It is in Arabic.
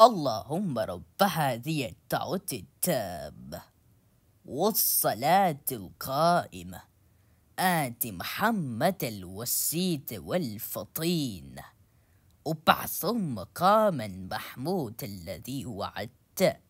اللهم رب هذه الدعوة التامة والصلاة القائمة آت محمد الوسيط والفطين وبعث مقاما محمود الذي وعدته